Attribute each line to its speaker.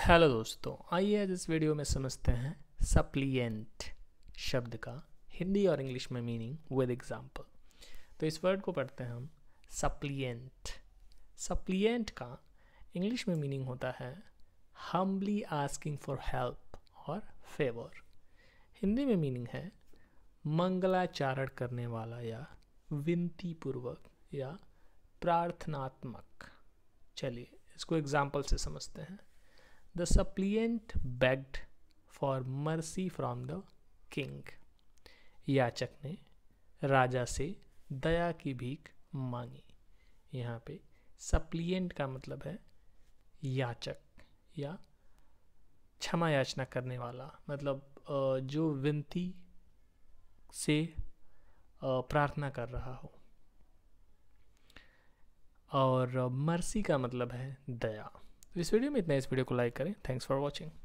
Speaker 1: hello दोस्तों आइए आज इस वीडियो में समझते हैं सप्लीएंट शब्द का हिंदी और इंग्लिश में मीनिंग विद एग्जांपल तो इस वर्ड को पढ़ते हैं हम सप्लीएंट सप्लिएंट का इंग्लिश में मीनिंग होता है हम्बली आस्किंग फॉर हेल्प और फेवर हिंदी में मीनिंग है मंगलाचारण करने वाला या विनती पूर्वक या प्रार्थनात्मक चलिए इसको एग्जाम्पल से समझते हैं the suppliant begged for mercy from the king याचक ने राजा से दया की भीख मांगी यहाँ पे सप्लियंट का मतलब है याचक या क्षमा याचना करने वाला मतलब जो विनती से प्रार्थना कर रहा हो और मर्सी का मतलब है दया इस वीडियो में इतना इस वीडियो को लाइक करें थैंक्स फॉर वॉचिंग